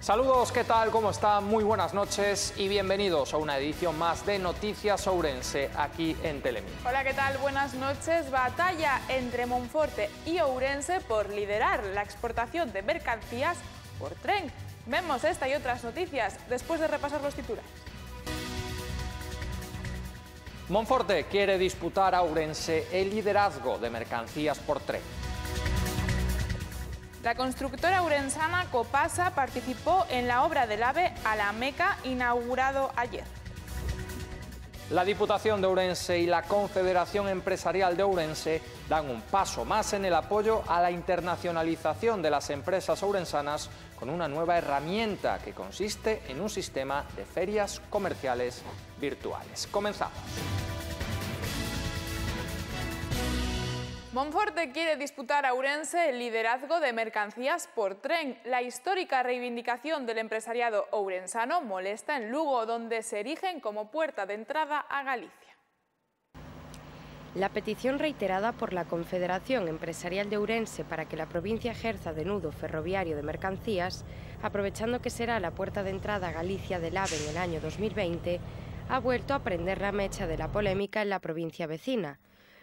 Saludos, ¿qué tal? ¿Cómo están? Muy buenas noches y bienvenidos a una edición más de Noticias Ourense aquí en Telemi. Hola, ¿qué tal? Buenas noches. Batalla entre Monforte y Ourense por liderar la exportación de mercancías por tren. Vemos esta y otras noticias después de repasar los titulares. Monforte quiere disputar a Ourense el liderazgo de mercancías por tren. La constructora urensana Copasa participó en la obra del AVE a la Meca inaugurado ayer. La Diputación de Ourense y la Confederación Empresarial de Ourense dan un paso más en el apoyo a la internacionalización de las empresas ourensanas con una nueva herramienta que consiste en un sistema de ferias comerciales virtuales. Comenzamos. Monforte quiere disputar a Ourense el liderazgo de mercancías por tren. La histórica reivindicación del empresariado ourensano molesta en Lugo, donde se erigen como puerta de entrada a Galicia. La petición reiterada por la Confederación Empresarial de Urense para que la provincia ejerza de nudo ferroviario de mercancías, aprovechando que será la puerta de entrada a Galicia del AVE en el año 2020, ha vuelto a prender la mecha de la polémica en la provincia vecina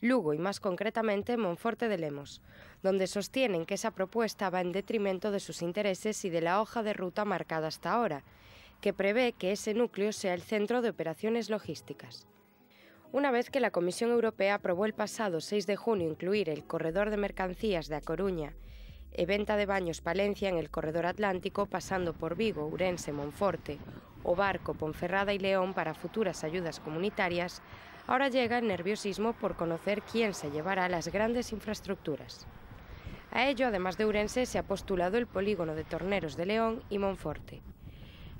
Lugo y más concretamente Monforte de Lemos, donde sostienen que esa propuesta va en detrimento de sus intereses y de la hoja de ruta marcada hasta ahora, que prevé que ese núcleo sea el centro de operaciones logísticas. Una vez que la Comisión Europea aprobó el pasado 6 de junio incluir el corredor de mercancías de A Coruña e venta de baños Palencia en el corredor atlántico pasando por Vigo, Urense, Monforte, o Barco, Ponferrada y León para futuras ayudas comunitarias, Ahora llega el nerviosismo por conocer quién se llevará las grandes infraestructuras. A ello, además de Urense, se ha postulado el polígono de Torneros de León y Monforte.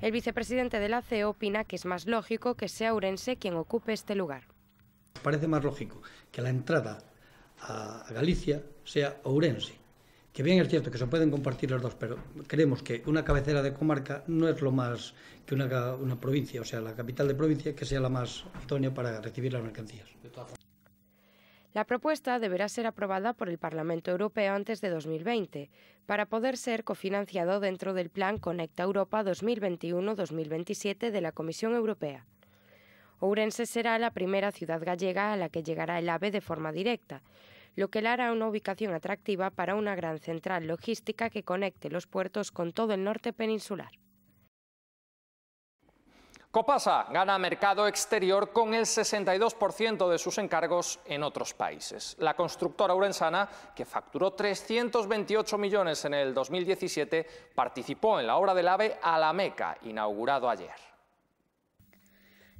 El vicepresidente de la CE opina que es más lógico que sea Urense quien ocupe este lugar. Parece más lógico que la entrada a Galicia sea Ourense, que bien es cierto que se pueden compartir los dos, pero creemos que una cabecera de comarca no es lo más que una, una provincia, o sea, la capital de provincia, que sea la más idónea para recibir las mercancías. La propuesta deberá ser aprobada por el Parlamento Europeo antes de 2020 para poder ser cofinanciado dentro del Plan Conecta Europa 2021-2027 de la Comisión Europea. Ourense será la primera ciudad gallega a la que llegará el AVE de forma directa, lo que le hará una ubicación atractiva para una gran central logística que conecte los puertos con todo el norte peninsular. Copasa gana mercado exterior con el 62% de sus encargos en otros países. La constructora urensana, que facturó 328 millones en el 2017, participó en la obra del AVE a la Meca, inaugurado ayer.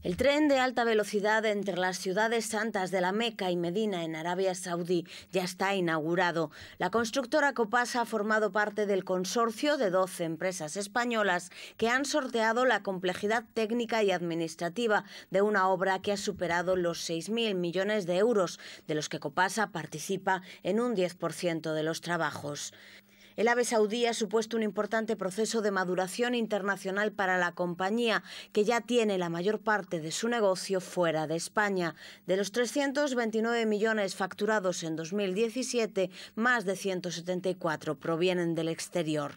El tren de alta velocidad entre las ciudades santas de la Meca y Medina en Arabia Saudí ya está inaugurado. La constructora Copasa ha formado parte del consorcio de 12 empresas españolas que han sorteado la complejidad técnica y administrativa de una obra que ha superado los 6.000 millones de euros, de los que Copasa participa en un 10% de los trabajos. El ave saudí ha supuesto un importante proceso de maduración internacional para la compañía, que ya tiene la mayor parte de su negocio fuera de España. De los 329 millones facturados en 2017, más de 174 provienen del exterior.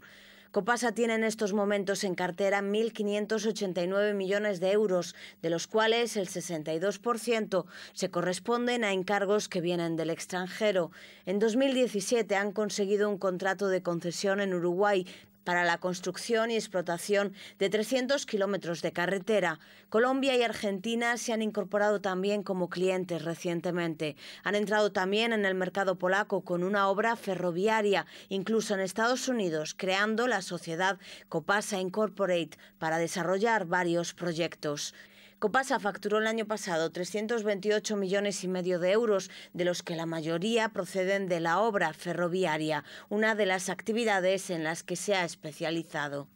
Copasa tiene en estos momentos en cartera 1.589 millones de euros, de los cuales el 62% se corresponden a encargos que vienen del extranjero. En 2017 han conseguido un contrato de concesión en Uruguay para la construcción y explotación de 300 kilómetros de carretera. Colombia y Argentina se han incorporado también como clientes recientemente. Han entrado también en el mercado polaco con una obra ferroviaria, incluso en Estados Unidos, creando la sociedad Copasa Incorporate para desarrollar varios proyectos. Copasa facturó el año pasado 328 millones y medio de euros, de los que la mayoría proceden de la obra ferroviaria, una de las actividades en las que se ha especializado.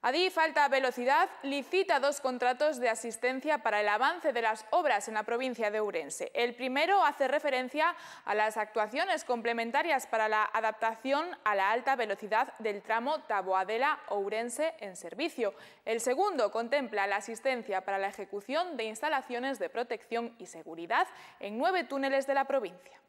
Adif Alta Velocidad licita dos contratos de asistencia para el avance de las obras en la provincia de Ourense. El primero hace referencia a las actuaciones complementarias para la adaptación a la alta velocidad del tramo Taboadela-Ourense en servicio. El segundo contempla la asistencia para la ejecución de instalaciones de protección y seguridad en nueve túneles de la provincia.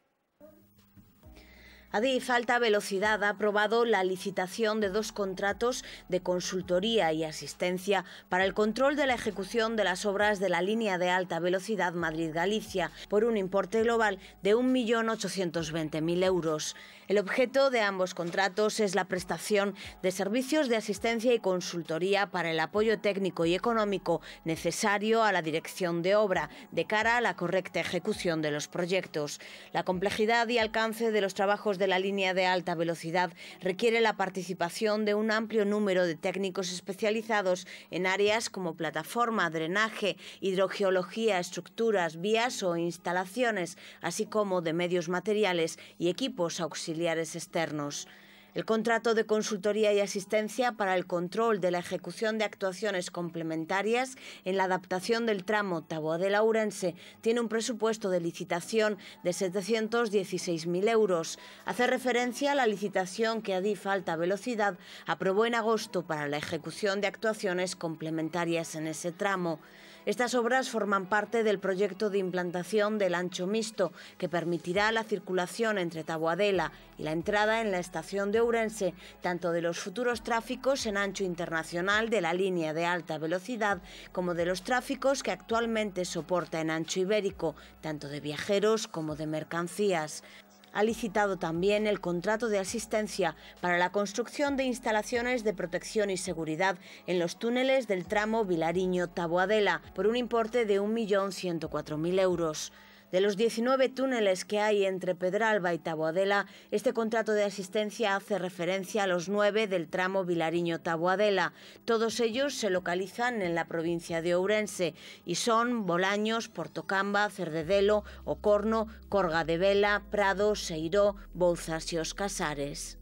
Adif Alta Velocidad ha aprobado la licitación de dos contratos de consultoría y asistencia para el control de la ejecución de las obras de la línea de alta velocidad Madrid-Galicia por un importe global de 1.820.000 euros. El objeto de ambos contratos es la prestación de servicios de asistencia y consultoría para el apoyo técnico y económico necesario a la dirección de obra de cara a la correcta ejecución de los proyectos. La complejidad y alcance de los trabajos de la línea de alta velocidad requiere la participación de un amplio número de técnicos especializados en áreas como plataforma, drenaje, hidrogeología, estructuras, vías o instalaciones, así como de medios materiales y equipos auxiliares externos. El contrato de consultoría y asistencia para el control de la ejecución de actuaciones complementarias en la adaptación del tramo Taboadela-Urense tiene un presupuesto de licitación de 716.000 euros. Hace referencia a la licitación que Adif Alta Velocidad aprobó en agosto para la ejecución de actuaciones complementarias en ese tramo. Estas obras forman parte del proyecto de implantación del ancho mixto, que permitirá la circulación entre Tabuadela y la entrada en la estación de Ourense, tanto de los futuros tráficos en ancho internacional de la línea de alta velocidad como de los tráficos que actualmente soporta en ancho ibérico, tanto de viajeros como de mercancías ha licitado también el contrato de asistencia para la construcción de instalaciones de protección y seguridad en los túneles del tramo Vilariño-Taboadela por un importe de 1.104.000 euros. De los 19 túneles que hay entre Pedralba y Taboadela, este contrato de asistencia hace referencia a los nueve del tramo Vilariño-Taboadela. Todos ellos se localizan en la provincia de Ourense y son Bolaños, Portocamba, Cerdedelo, Ocorno, Corga de Vela, Prado, Seiró, Bouzas y Oscasares.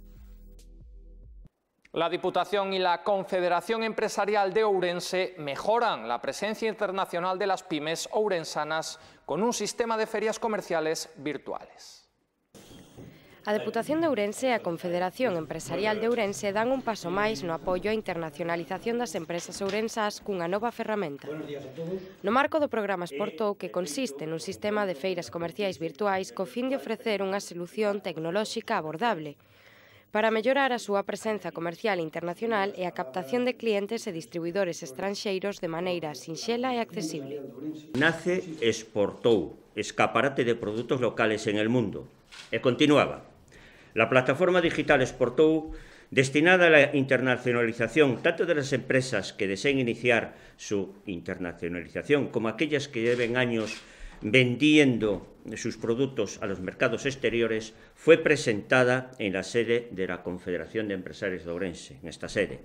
La Diputación y la Confederación Empresarial de Ourense mejoran la presencia internacional de las pymes ourensanas con un sistema de ferias comerciales virtuales. A Deputación de Ourense e a Confederación Empresarial de Ourense dan un paso máis no apoio á internacionalización das empresas ourensas cunha nova ferramenta. No marco do programa Exportou, que consiste nun sistema de feiras comerciais virtuais co fin de ofrecer unha solución tecnolóxica abordable, para mellorar a súa presenza comercial internacional e a captación de clientes e distribuidores estranxeiros de maneira sinxela e accesible. Nace exportou escaparate de produtos locales en el mundo e continuaba. La plataforma digital exportou destinada a la internacionalización tanto de las empresas que deseen iniciar su internacionalización como aquellas que lleven años vendiendo sus productos a los mercados exteriores, fue presentada en la sede de la Confederación de Empresarios de Orense... en esta sede.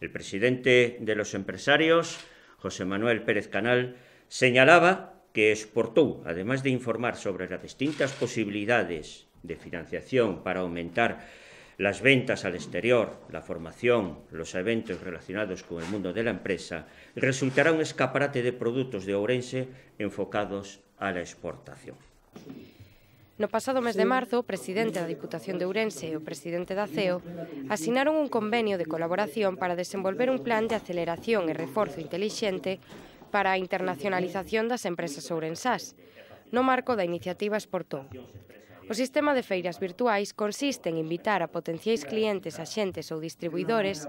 El presidente de los empresarios, José Manuel Pérez Canal, señalaba que exportó, además de informar sobre las distintas posibilidades de financiación para aumentar las ventas al exterior, la formación, los eventos relacionados con el mundo de la empresa, resultará un escaparate de productos de Orense enfocados a la exportación. No pasado mes de marzo, o presidente da Diputación de Ourense e o presidente da CEO asinaron un convenio de colaboración para desenvolver un plan de aceleración e reforzo inteligente para a internacionalización das empresas ourensás, no marco da iniciativa Exportón. O sistema de feiras virtuais consiste en invitar a potenciais clientes, axentes ou distribuidores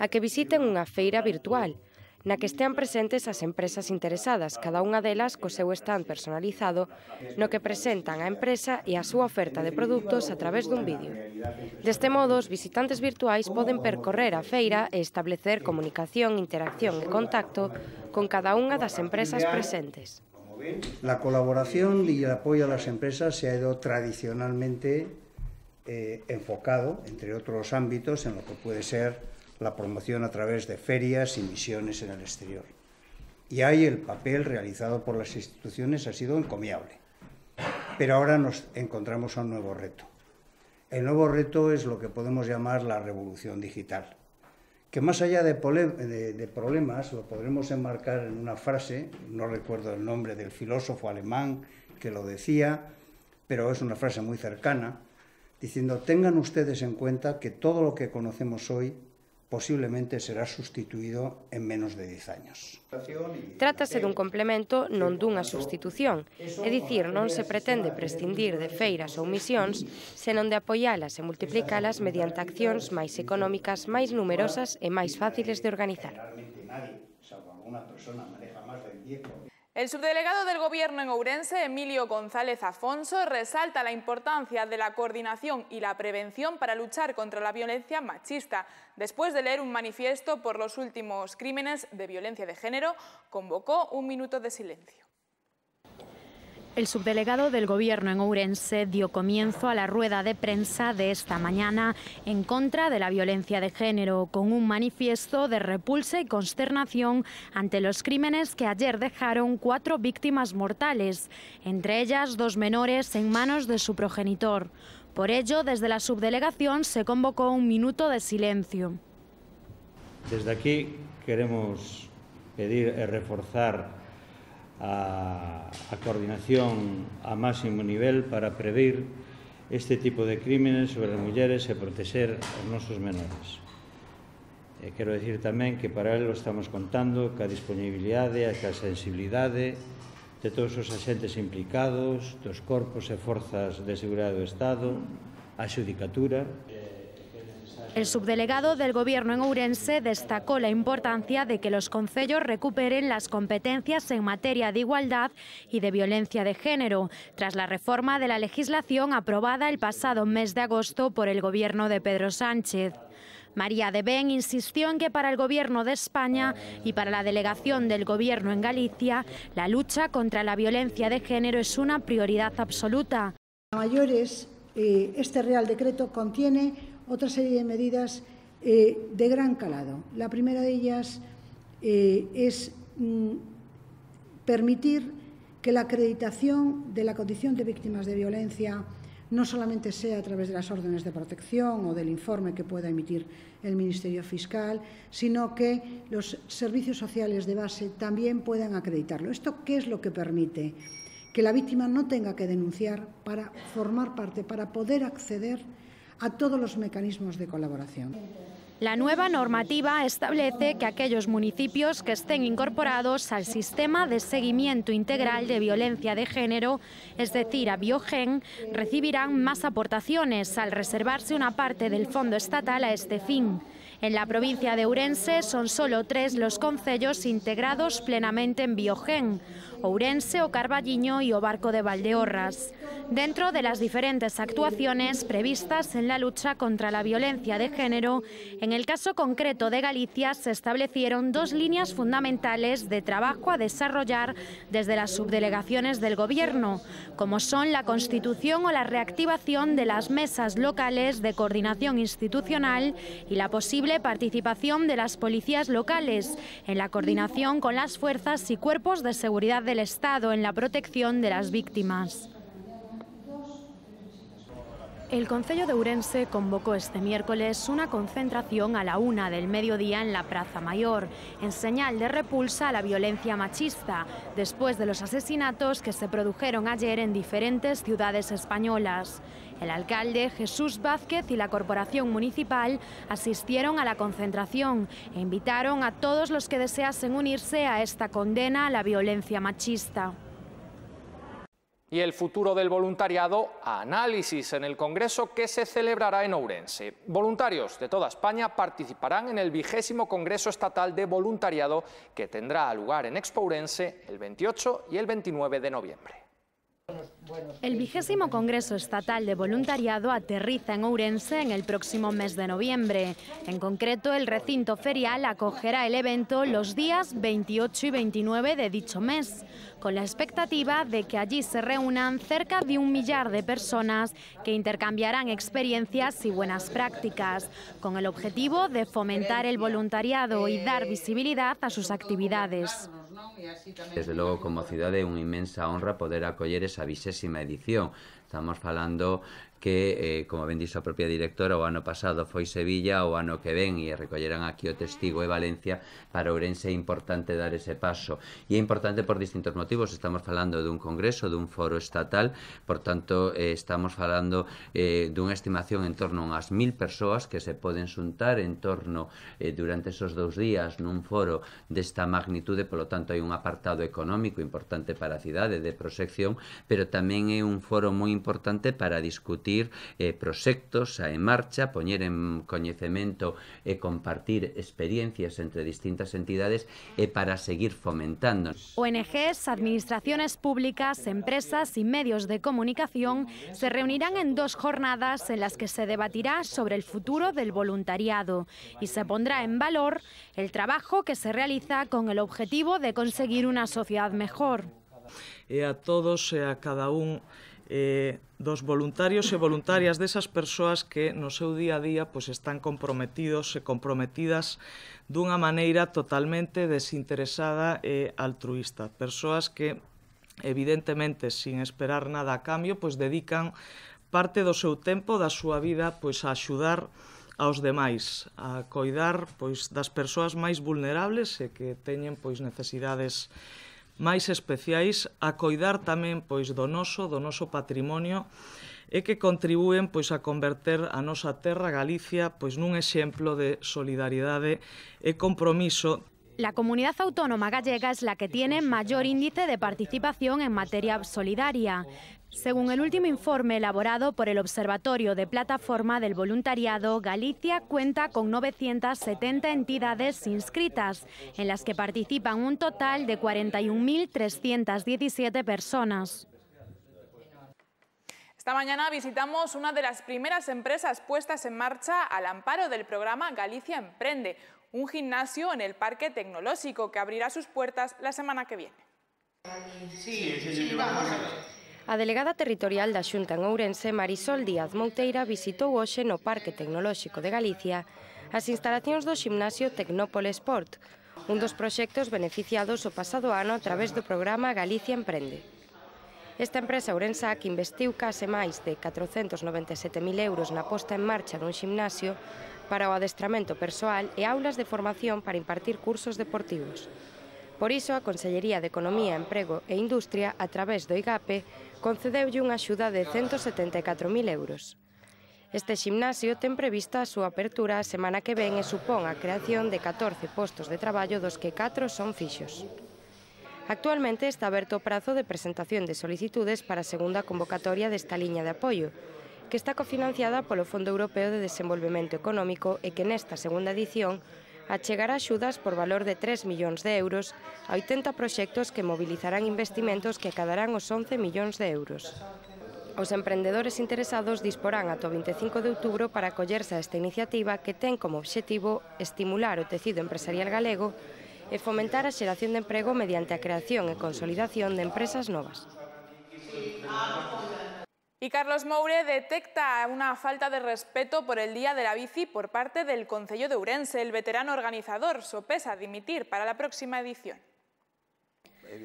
a que visiten unha feira virtual – na que estean presentes as empresas interesadas, cada unha delas co seu stand personalizado, no que presentan a empresa e a súa oferta de produtos a través dun vídeo. Deste modo, os visitantes virtuais poden percorrer a feira e establecer comunicación, interacción e contacto con cada unha das empresas presentes. La colaboración y el apoyo a las empresas se ha ido tradicionalmente eh, enfocado, entre otros ámbitos, en lo que puede ser la promoción a través de ferias y misiones en el exterior. Y ahí el papel realizado por las instituciones ha sido encomiable. Pero ahora nos encontramos a un nuevo reto. El nuevo reto es lo que podemos llamar la revolución digital, que más allá de, problemas lo podremos enmarcar en una frase, no recuerdo el nombre del filósofo alemán que lo decía, pero es una frase muy cercana, diciendo, tengan ustedes en cuenta que todo lo que conocemos hoy posiblemente será sustituído en menos de 10 años. Trátase dun complemento non dunha sustitución, é dicir, non se pretende prescindir de feiras ou misións, senón de apoialas e multiplicalas mediante accións máis económicas, máis numerosas e máis fáciles de organizar. nadie, salvo alguna persona, maneja máis de 10% El subdelegado del Gobierno en Ourense, Emilio González Afonso, resalta la importancia de la coordinación y la prevención para luchar contra la violencia machista. Después de leer un manifiesto por los últimos crímenes de violencia de género, convocó un minuto de silencio. El subdelegado del Gobierno en Ourense dio comienzo a la rueda de prensa de esta mañana en contra de la violencia de género, con un manifiesto de repulsa y consternación ante los crímenes que ayer dejaron cuatro víctimas mortales, entre ellas dos menores en manos de su progenitor. Por ello, desde la subdelegación se convocó un minuto de silencio. Desde aquí queremos pedir reforzar a, a coordinación a máximo nivel para prever este tipo de crímenes sobre as mulleres e proteger os nosos menores. E quero dicir tamén que para ele estamos contando a disponibilidade que a sensibilidade de todos os axentes implicados, dos corpos e forzas de seguridade do Estado, a xudicatura, El subdelegado del Gobierno en Ourense destacó la importancia de que los concellos recuperen las competencias en materia de igualdad y de violencia de género, tras la reforma de la legislación aprobada el pasado mes de agosto por el Gobierno de Pedro Sánchez. María de Ben insistió en que para el Gobierno de España y para la delegación del Gobierno en Galicia, la lucha contra la violencia de género es una prioridad absoluta. mayores, eh, este Real Decreto contiene otra serie de medidas eh, de gran calado. La primera de ellas eh, es mm, permitir que la acreditación de la condición de víctimas de violencia no solamente sea a través de las órdenes de protección o del informe que pueda emitir el Ministerio Fiscal, sino que los servicios sociales de base también puedan acreditarlo. ¿Esto qué es lo que permite? Que la víctima no tenga que denunciar para formar parte, para poder acceder a todos los mecanismos de colaboración. La nueva normativa establece que aquellos municipios que estén incorporados al sistema de seguimiento integral de violencia de género, es decir, a Biogen, recibirán más aportaciones al reservarse una parte del fondo estatal a este fin. En la provincia de Urense son solo tres los concellos integrados plenamente en Biogen, Ourense, o Carballiño y o Barco de Valdeorras, dentro de las diferentes actuaciones previstas en la lucha contra la violencia de género, en el caso concreto de Galicia se establecieron dos líneas fundamentales de trabajo a desarrollar desde las subdelegaciones del Gobierno, como son la constitución o la reactivación de las mesas locales de coordinación institucional y la posible participación de las policías locales en la coordinación con las fuerzas y cuerpos de seguridad del Estado en la protección de las víctimas. El Concello de Urense convocó este miércoles una concentración a la una del mediodía en la Plaza Mayor, en señal de repulsa a la violencia machista, después de los asesinatos que se produjeron ayer en diferentes ciudades españolas. El alcalde Jesús Vázquez y la corporación municipal asistieron a la concentración e invitaron a todos los que deseasen unirse a esta condena a la violencia machista. Y el futuro del voluntariado análisis en el Congreso que se celebrará en Ourense. Voluntarios de toda España participarán en el vigésimo Congreso Estatal de Voluntariado que tendrá lugar en Expo Ourense el 28 y el 29 de noviembre. El vigésimo Congreso Estatal de Voluntariado aterriza en Ourense en el próximo mes de noviembre. En concreto, el recinto ferial acogerá el evento los días 28 y 29 de dicho mes, con la expectativa de que allí se reúnan cerca de un millar de personas que intercambiarán experiencias y buenas prácticas, con el objetivo de fomentar el voluntariado y dar visibilidad a sus actividades. Desde luego, como ciudad es una inmensa honra poder acoger esa vigésima edición Estamos falando que, eh, como ben dixo a propia directora, o ano pasado foi Sevilla, o ano que ven, e recolleran aquí o testigo e Valencia, para Ourense é importante dar ese paso. E é importante por distintos motivos, estamos falando dun congreso, dun foro estatal, por tanto, eh, estamos falando eh, dunha estimación en torno ás mil persoas que se poden xuntar en torno eh, durante esos dous días nun foro desta magnitude, polo tanto, hai un apartado económico importante para a cidade de proxección, pero tamén é un foro moi importante para discutir eh, proyectos en marcha, poner en conocimiento... ...y eh, compartir experiencias entre distintas entidades ...y eh, para seguir fomentando. ONGs, administraciones públicas, empresas y medios de comunicación se reunirán en dos jornadas en las que se debatirá sobre el futuro del voluntariado y se pondrá en valor el trabajo que se realiza con el objetivo de conseguir una sociedad mejor. E a todos y e a cada uno... eh, dos voluntarios e voluntarias desas persoas que no seu día a día pois, están comprometidos e comprometidas dunha maneira totalmente desinteresada e altruista. Persoas que evidentemente sin esperar nada a cambio, pois dedican parte do seu tempo, da súa vida, pois a axudar aos demais, a coidar pois das persoas máis vulnerables e que teñen pois necesidades máis especiais a coidar tamén pois do noso, do noso patrimonio e que contribúen pois a converter a nosa terra Galicia pois nun exemplo de solidaridade e compromiso La comunidad autónoma gallega es la que tiene mayor índice de participación en materia solidaria. Según el último informe elaborado por el Observatorio de Plataforma del Voluntariado, Galicia cuenta con 970 entidades inscritas, en las que participan un total de 41.317 personas. Esta mañana visitamos una de las primeras empresas puestas en marcha al amparo del programa Galicia Emprende, un gimnasio en el Parque Tecnológico que abrirá sus puertas la semana que viene. Sí, sí, sí, vamos a ver. A delegada territorial da Xunta en Ourense, Marisol Díaz Mouteira, visitou hoxe no Parque Tecnolóxico de Galicia as instalacións do ximnasio Tecnópole Sport, un dos proxectos beneficiados o pasado ano a través do programa Galicia Emprende. Esta empresa Ourensa que investiu case máis de 497.000 euros na posta en marcha dun ximnasio para o adestramento persoal e aulas de formación para impartir cursos deportivos. Por iso, a Consellería de Economía, Emprego e Industria, a través do IGAPE, concedeulle unha axuda de 174.000 euros. Este ximnasio ten prevista a súa apertura a semana que ven e supón a creación de 14 postos de traballo dos que 4 son fixos. Actualmente está aberto o prazo de presentación de solicitudes para a segunda convocatoria desta liña de apoio, que está cofinanciada polo Fondo Europeo de Desenvolvemento Económico e que nesta segunda edición achegará axudas por valor de 3 millóns de euros a 80 proxectos que mobilizarán investimentos que acadarán os 11 millóns de euros. Os emprendedores interesados disporán ata o 25 de outubro para acollerse a esta iniciativa que ten como obxectivo estimular o tecido empresarial galego e fomentar la generación de empleo mediante la creación y e consolidación de empresas nuevas. Y Carlos Moure detecta una falta de respeto por el Día de la Bici por parte del Concello de Urense. El veterano organizador sopesa dimitir para la próxima edición.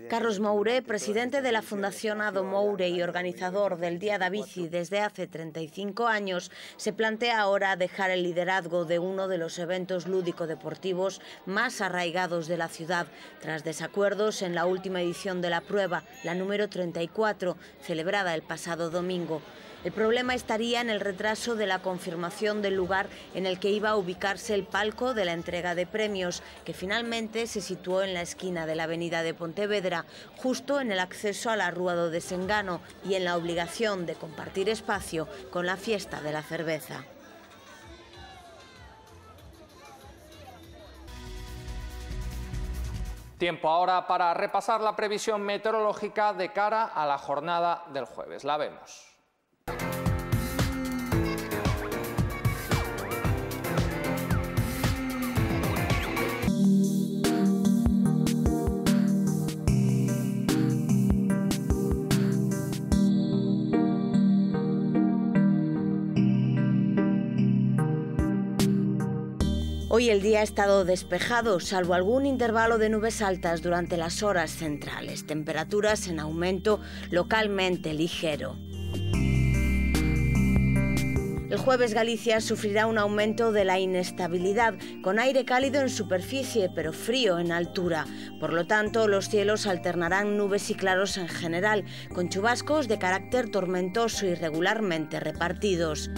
Carlos Moure, presidente de la Fundación Ado Moure y organizador del Día da Bici desde hace 35 años, se plantea ahora dejar el liderazgo de uno de los eventos lúdico-deportivos más arraigados de la ciudad, tras desacuerdos en la última edición de la prueba, la número 34, celebrada el pasado domingo. El problema estaría en el retraso de la confirmación del lugar en el que iba a ubicarse el palco de la entrega de premios, que finalmente se situó en la esquina de la avenida de Pontevedra, justo en el acceso al arruado de Sengano y en la obligación de compartir espacio con la fiesta de la cerveza. Tiempo ahora para repasar la previsión meteorológica de cara a la jornada del jueves. La vemos. Hoy el día ha estado despejado, salvo algún intervalo de nubes altas durante las horas centrales, temperaturas en aumento localmente ligero. El jueves Galicia sufrirá un aumento de la inestabilidad, con aire cálido en superficie pero frío en altura. Por lo tanto, los cielos alternarán nubes y claros en general, con chubascos de carácter tormentoso irregularmente repartidos.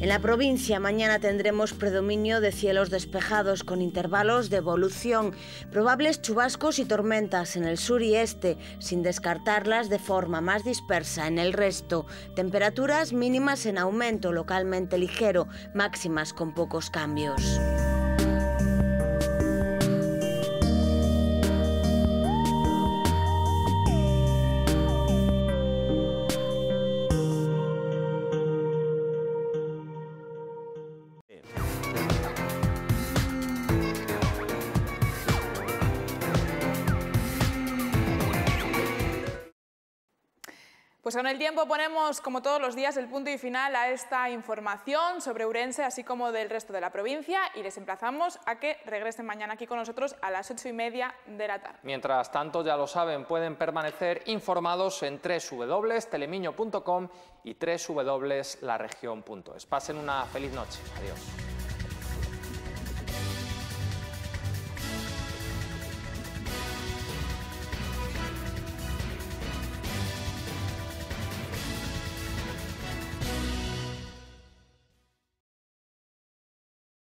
En la provincia mañana tendremos predominio de cielos despejados con intervalos de evolución, probables chubascos y tormentas en el sur y este, sin descartarlas de forma más dispersa en el resto. Temperaturas mínimas en aumento localmente ligero, máximas con pocos cambios. Pues con el tiempo ponemos, como todos los días, el punto y final a esta información sobre Urense, así como del resto de la provincia, y les emplazamos a que regresen mañana aquí con nosotros a las ocho y media de la tarde. Mientras tanto, ya lo saben, pueden permanecer informados en www.telemiño.com y www.laregion.es. Pasen una feliz noche. Adiós.